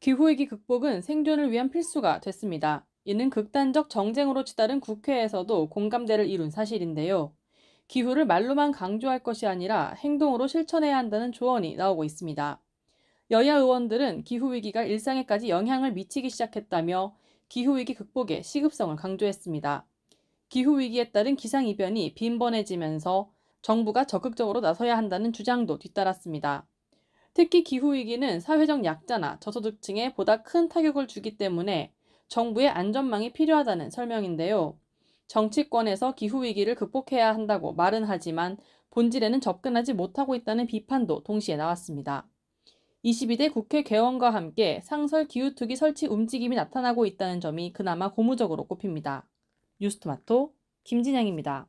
기후위기 극복은 생존을 위한 필수가 됐습니다. 이는 극단적 정쟁으로 치달은 국회에서도 공감대를 이룬 사실인데요. 기후를 말로만 강조할 것이 아니라 행동으로 실천해야 한다는 조언이 나오고 있습니다. 여야 의원들은 기후위기가 일상에까지 영향을 미치기 시작했다며 기후위기 극복의 시급성을 강조했습니다. 기후위기에 따른 기상이변이 빈번해지면서 정부가 적극적으로 나서야 한다는 주장도 뒤따랐습니다. 특히 기후위기는 사회적 약자나 저소득층에 보다 큰 타격을 주기 때문에 정부의 안전망이 필요하다는 설명인데요. 정치권에서 기후위기를 극복해야 한다고 말은 하지만 본질에는 접근하지 못하고 있다는 비판도 동시에 나왔습니다. 22대 국회 개원과 함께 상설 기후투기 설치 움직임이 나타나고 있다는 점이 그나마 고무적으로 꼽힙니다. 뉴스토마토 김진양입니다.